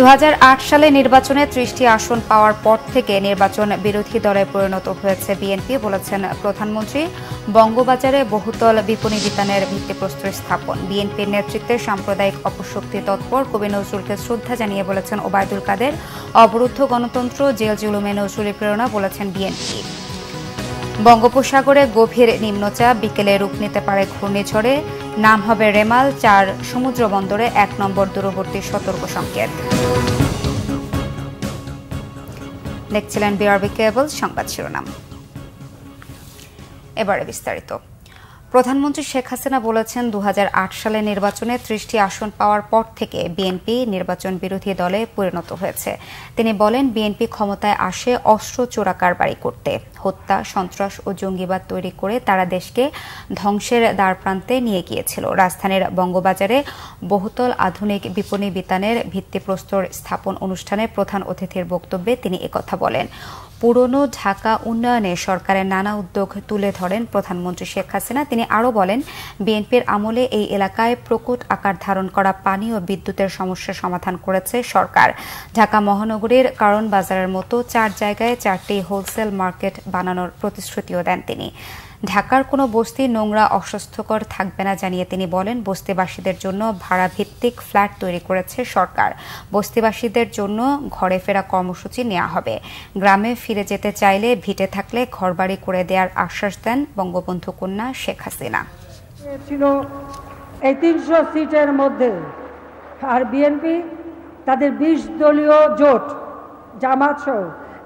2008 সালে নির্বাচনে ত্রিশটি আসন পাওয়ার পর থেকে নির্বাচন বিরোধী দলে পরিণত হয়েছে বিএনপি বলেছেন প্রধানমন্ত্রী বঙ্গবাজারে বহুতল বিপণী বিতানের ভিত্তিপ্রস্তর স্থাপন বিএনপির নেতৃত্বে সাম্প্রদায়িক অপশক্তি তৎপর কবি নজরুলকে শ্রদ্ধা জানিয়ে বলেছেন ওবায়দুল কাদের অবরুদ্ধ গণতন্ত্র জেল জুলুমে নজরুলের প্রেরণা বলেছেন বিএনপি বঙ্গোপসাগরে গভীর নিম্নচাপ বিকেলে রূপ নিতে পারে ঘূর্ণিঝড়ে নাম হবে রেমাল চার সমুদ্র বন্দরে এক নম্বর দূরবর্তী সতর্ক সংকেত দেখছিলেন বিআরবি কেবল সংবাদ শিরোনাম এবারে বিস্তারিত প্রধানমন্ত্রী শেখ হাসিনা বলেছেন দু সালে নির্বাচনে ত্রিশটি আসন পাওয়ার পর থেকে বিএনপি নির্বাচন বিরোধী দলে পরিণত হয়েছে তিনি বলেন বিএনপি ক্ষমতায় আসে অস্ত্র চোরাকার বাড়ি করতে হত্যা সন্ত্রাস ও জঙ্গিবাদ তৈরি করে তারা দেশকে ধ্বংসের দ্বারপ্রান্তে নিয়ে গিয়েছিল রাজধানীর বঙ্গবাজারে বহুতল আধুনিক বিপণী বিতানের ভিত্তিপ্রস্তর স্থাপন অনুষ্ঠানে প্রধান অতিথির বক্তব্যে তিনি একথা বলেন পুরনো ঢাকা উন্নয়নে সরকারের নানা উদ্যোগ তুলে ধরেন প্রধানমন্ত্রী শেখ হাসিনা তিনি আরও বলেন বিএনপির আমলে এই এলাকায় প্রকট আকার ধারণ করা পানি ও বিদ্যুতের সমস্যা সমাধান করেছে সরকার ঢাকা মহানগরীর কারণ বাজারের মতো চার জায়গায় চারটি হোলসেল মার্কেট বানানোর প্রতিশ্রুতিও দেন তিনি ঢাকার কোনো বস্তি নোংরা অস্বস্থকর থাকবে না জানিয়ে তিনি বলেন বস্তিবাসীদের জন্য ভাড়া ভিত্তিক ফ্ল্যাট তৈরি করেছে সরকার বস্তিবাসীদের জন্য ঘরে ফেরা কর্মসূচি নেওয়া হবে গ্রামে ফিরে যেতে চাইলে ভিটে থাকলে ঘরবাড়ি করে দেওয়ার আশ্বাস দেন বঙ্গবন্ধু কন্যা শেখ হাসিনা তিনশো সিটের মধ্যে আর বিএনপি তাদের বিশ দলীয় জোট জামাত সহ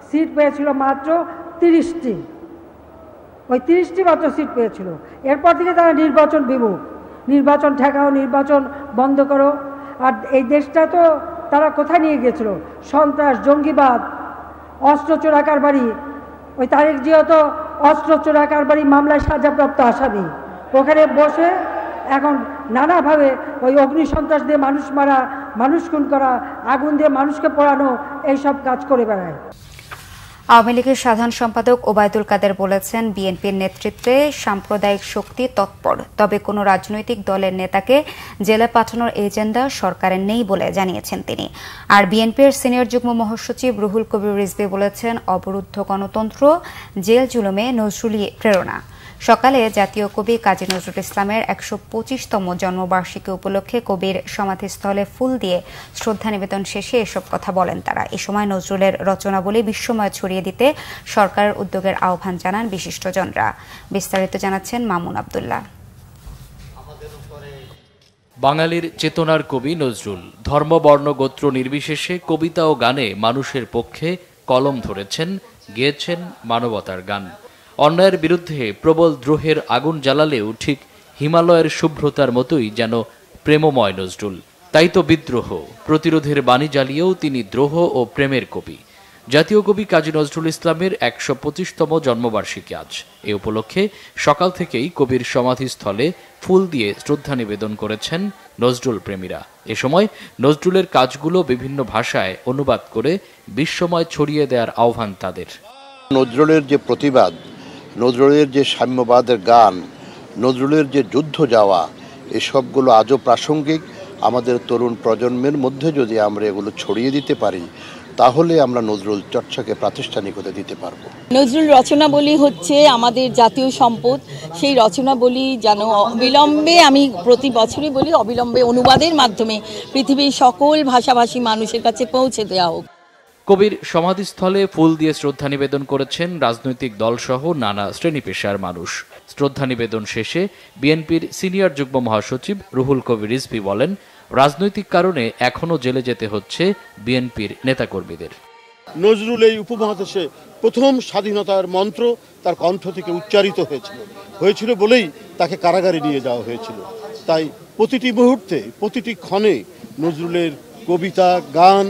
সিট পেয়েছিল মাত্র তিরিশটি ওই তিরিশটি মাত্র সিট পেয়েছিল এরপর থেকে তারা নির্বাচন বিমুখ নির্বাচন ঠেকাও নির্বাচন বন্ধ করো আর এই দেশটা তো তারা কোথায় নিয়ে গেছিল সন্ত্রাস জঙ্গিবাদ অস্ত্র চোরাকার বাড়ি ওই তারিখ জিও অস্ত্র চোরাকার বাড়ি মামলায় সাজাপ্রাপ্ত আসামি ওখানে বসে এখন নানাভাবে ওই অগ্নি সন্ত্রাস দিয়ে মানুষ মারা মানুষ খুন করা আগুন দিয়ে মানুষকে পড়ানো এইসব কাজ করে বেড়ায় আওয়ামী লীগের সাধারণ সম্পাদক ওবায়দুল কাদের বলেছেন বিএনপির নেতৃত্বে সাম্প্রদায়িক শক্তি তৎপর তবে কোনো রাজনৈতিক দলের নেতাকে জেলে পাঠানোর এজেন্ডা সরকারের নেই বলে জানিয়েছেন তিনি আর বিএনপির সিনিয়র যুগ্ম মহাসচিব রুহুল কবির রিজবি বলেছেন অবরুদ্ধ গণতন্ত্র জেল জুলুমে নজরুলি প্রেরণা সকালে জাতীয় কবি কাজী নজরুল ইসলামের একশো পঁচিশতম জন্মবার্ষিকী উপলক্ষে কবির সমাধিস্থলে ফুল দিয়ে শ্রদ্ধা নিবেদন শেষে এসব কথা বলেন তারা এ সময় নজরুলের রচনাবলী বিশ্বময় ছড়িয়ে দিতে সরকারের উদ্যোগের আহ্বান জানান বিশিষ্টজনরা বিস্তারিত জানাচ্ছেন মামুন আবদুল্লাহ বাঙালির চেতনার কবি নজরুল ধর্ম বর্ণ গোত্র নির্বিশেষে কবিতা ও গানে মানুষের পক্ষে কলম ধরেছেন গেয়েছেন মানবতার গান অন্যায়ের বিরুদ্ধে প্রবল দ্রোহের আগুন জ্বালালেও ঠিক হিমালয়ের শুভ্রতার মতোই যেন প্রেমময় নজরুল তাই তো বিদ্রোহ প্রতিরোধের বাণী জ্বালিয়েও তিনি দ্রোহ ও প্রেমের কবি জাতীয় কবি কাজী নজরুল ইসলামের একশো পঁচিশতম জন্মবার্ষিকী আজ এ উপলক্ষে সকাল থেকেই কবির সমাধিস্থলে ফুল দিয়ে শ্রদ্ধা নিবেদন করেছেন নজরুল প্রেমীরা এ সময় নজরুলের কাজগুলো বিভিন্ন ভাষায় অনুবাদ করে বিশ্বময় ছড়িয়ে দেওয়ার আহ্বান তাদের নজরুলের যে প্রতিবাদ নজরুলের যে সাম্যবাদের গান নজরুলের যে যুদ্ধ যাওয়া এসবগুলো আজও প্রাসঙ্গিক আমাদের তরুণ প্রজন্মের মধ্যে যদি আমরা এগুলো ছড়িয়ে দিতে পারি তাহলে আমরা নজরুল চর্চাকে প্রাতিষ্ঠানিক হতে দিতে পারব নজরুল রচনাবলী হচ্ছে আমাদের জাতীয় সম্পদ সেই রচনাবলী যেন অবিলম্বে আমি প্রতি বছরই বলি অবিলম্বে অনুবাদের মাধ্যমে পৃথিবীর সকল ভাষাভাষী মানুষের কাছে পৌঁছে দেওয়া হোক কবির সমাধিস্থলে ফুল দিয়ে শ্রদ্ধা নিবেদন করেছেন রাজনৈতিক দলসহ নানা শ্রেণী পেশার মানুষ শ্রদ্ধা নিবেদন শেষে বিএনপির সিনিয়র যুগ্ম মহাসচিব রুহুল কবির রিজভি বলেন রাজনৈতিক কারণে এখনও জেলে যেতে হচ্ছে বিএনপির নেতাকর্মীদের নজরুল এই উপমহাদেশে প্রথম স্বাধীনতার মন্ত্র তার কণ্ঠ থেকে উচ্চারিত হয়েছিল হয়েছিল বলেই তাকে কারাগারে নিয়ে যাওয়া হয়েছিল তাই প্রতিটি মুহূর্তে প্রতিটি ক্ষণে নজরুলের কবিতা গান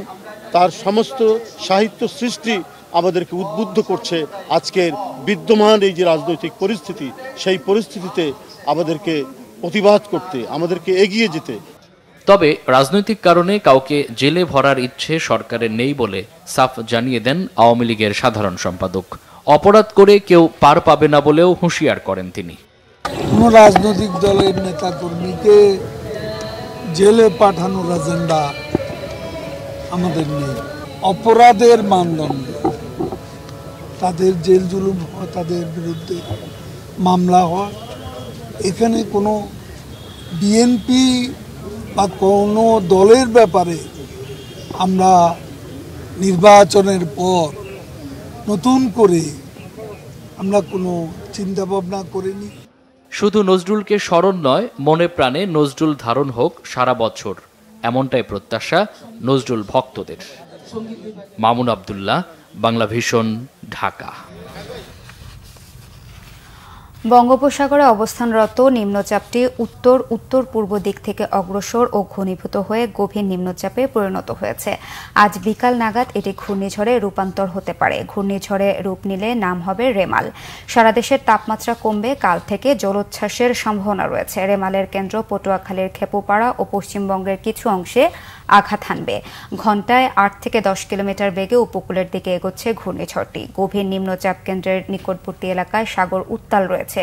তার সমস্ত সাহিত্য সৃষ্টি আমাদেরকে উদ্বুদ্ধ করছে আজকের বিদ্যমান এই যে রাজনৈতিক পরিস্থিতি সেই পরিস্থিতিতে আমাদেরকে প্রতিবাদ করতে আমাদেরকে এগিয়ে যেতে তবে রাজনৈতিক কারণে কাউকে জেলে ভরার ইচ্ছে সরকারের নেই বলে সাফ জানিয়ে দেন আওয়ামী লীগের সাধারণ সম্পাদক অপরাধ করে কেউ পার পাবে না বলেও হুঁশিয়ার করেন তিনি কোনো রাজনৈতিক দলের নেতা কর্মীকে জেলে পাঠানোর এজেন্ডা আমাদের নেই অপরাধের মানদণ্ড তাদের জেল জুলুম হয় তাদের বিরুদ্ধে মামলা হয় এখানে কোনো বিএনপি বা কোনো দলের ব্যাপারে আমরা নির্বাচনের পর নতুন করে আমরা কোনো চিন্তা ভাবনা করিনি শুধু নজরুলকে স্মরণ নয় মনে প্রাণে নজরুল ধারণ হোক সারা বছর এমনটাই প্রত্যাশা নজরুল ভক্তদের মামুন আবদুল্লাহ বাংলা ভীষণ ঢাকা বঙ্গোপসাগরে অবস্থানরত নিম্নচাপটি উত্তর উত্তর পূর্ব দিক থেকে অগ্রসর ও ঘনীভূত হয়ে গভীর নিম্নচাপে পরিণত হয়েছে আজ বিকাল নাগাদ এটি ঘূর্ণিঝড়ে রূপান্তর হতে পারে ঘূর্ণিঝড়ে রূপ নিলে নাম হবে রেমাল সারা দেশের তাপমাত্রা কমবে কাল থেকে জলোচ্ছ্বাসের সম্ভাবনা রয়েছে রেমালের কেন্দ্র পটুয়াখালীর খেপোপাড়া ও পশ্চিমবঙ্গের কিছু অংশে আঘাত হানবে ঘন্টায় আট থেকে দশ কিলোমিটার বেগে উপকূলের দিকে এগোচ্ছে ঘূর্ণিঝড়টি গভীর নিম্নচাপ কেন্দ্রের নিকটবর্তী এলাকায় সাগর উত্তাল রয়েছে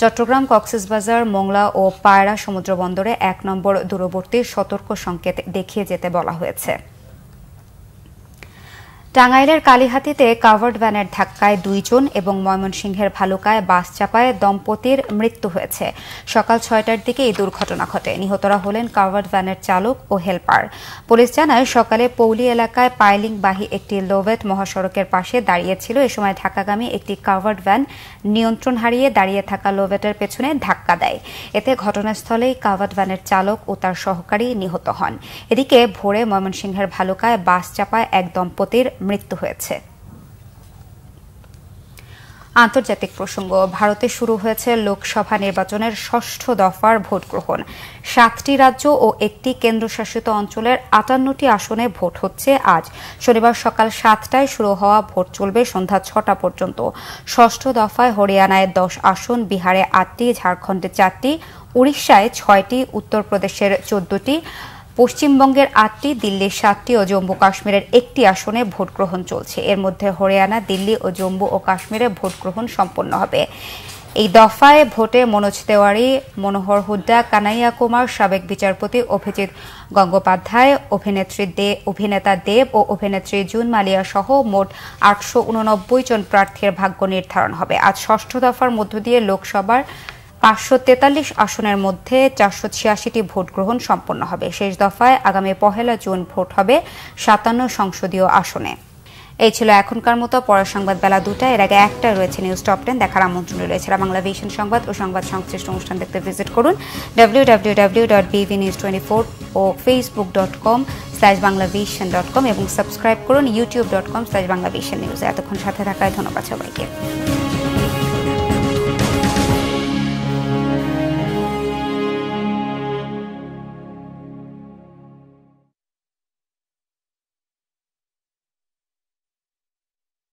চট্টগ্রাম কক্সবাজার মোংলা ও পায়রা সমুদ্র বন্দরে এক নম্বর দূরবর্তী সতর্ক সংকেত দেখিয়ে যেতে বলা হয়েছে টাঙ্গাইলের কালীহাতিতে কাভার্ড ভ্যানের ধাক্কায় দুইজন এবং ময়মনসিংহের ভালুকায় বাস চাপায় দম্পতির মৃত্যু হয়েছে সকাল ছয়টার দিকে এই দুর্ঘটনা ঘটে নিহতরা হলেন কাভার্ড ভ্যানের চালক ও হেলপার পুলিশ জানায় সকালে পৌলি এলাকায় পাইলিং বাহী একটি লোভেট মহাসড়কের পাশে দাঁড়িয়েছিল এ সময় ঢাকাগামী একটি কাভার্ড ভ্যান নিয়ন্ত্রণ হারিয়ে দাঁড়িয়ে থাকা লোভেটের পেছনে ধাক্কা দেয় এতে ঘটনাস্থলেই কাভার্ড ভ্যানের চালক ও তার সহকারী নিহত হন এদিকে ভোরে ময়মনসিংহের ভালুকায় বাস চাপায় এক দম্পতির মৃত্যু হয়েছে আন্তর্জাতিক প্রসঙ্গ ভারতে শুরু হয়েছে লোকসভা নির্বাচনের ষষ্ঠ দফার ভোট গ্রহণ সাতটি রাজ্য ও একটি কেন্দ্রশাসিত অঞ্চলের আটান্নটি আসনে ভোট হচ্ছে আজ শনিবার সকাল সাতটায় শুরু হওয়া ভোট চলবে সন্ধ্যা ছটা পর্যন্ত ষষ্ঠ দফায় হরিয়ানায় দশ আসন বিহারে আটটি ঝাড়খণ্ডে চারটি উড়িষ্যায় ছয়টি উত্তরপ্রদেশের চোদ্দটি পশ্চিমবঙ্গের আটটি দিল্লির সাতটি ও জম্মু কাশ্মীরের একটি আসনে ভোট গ্রহণ চলছে এর মধ্যে হরিয়ানা দিল্লি ও জম্মু ও কাশ্মীরে ভোট গ্রহণ সম্পন্ন হবে এই দফায় ভোটে মনোজ তেওয়ারি মনোহর হুড্ডা কানাইয়া কুমার সাবেক বিচারপতি অভিজিৎ গঙ্গোপাধ্যায় অভিনেত্রী দে অভিনেতা দেব ও অভিনেত্রী জুন মালিয়া সহ মোট আটশো জন প্রার্থীর ভাগ্য নির্ধারণ হবে আজ ষষ্ঠ দফার মধ্য দিয়ে লোকসভার পাঁচশো তেতাল্লিশ আসনের মধ্যে চারশো ছিয়াশিটি ভোট গ্রহণ সম্পন্ন হবে শেষ দফায় আগামী পহেলা জুন ভোট হবে সাতান্ন সংসদীয় আসনে এই ছিল এখনকার মতো পরের সংবাদ বেলা দুটা এর আগে একটা রয়েছে নিউজ টপ টেন দেখার আমন্ত্রণ রয়েছে বাংলা ভিশন সংবাদ ও সংবাদ সংশ্লিষ্ট অনুষ্ঠান দেখতে ভিজিট করুন W W W dot BV news twenty four ও Facebook dot com slash Bangla vision dot com এবং সাবস্ক্রাইব করুন YouTube dot com slash Bangla vision news এতক্ষণ সাথে থাকায় ধন্যবাদ সবাইকে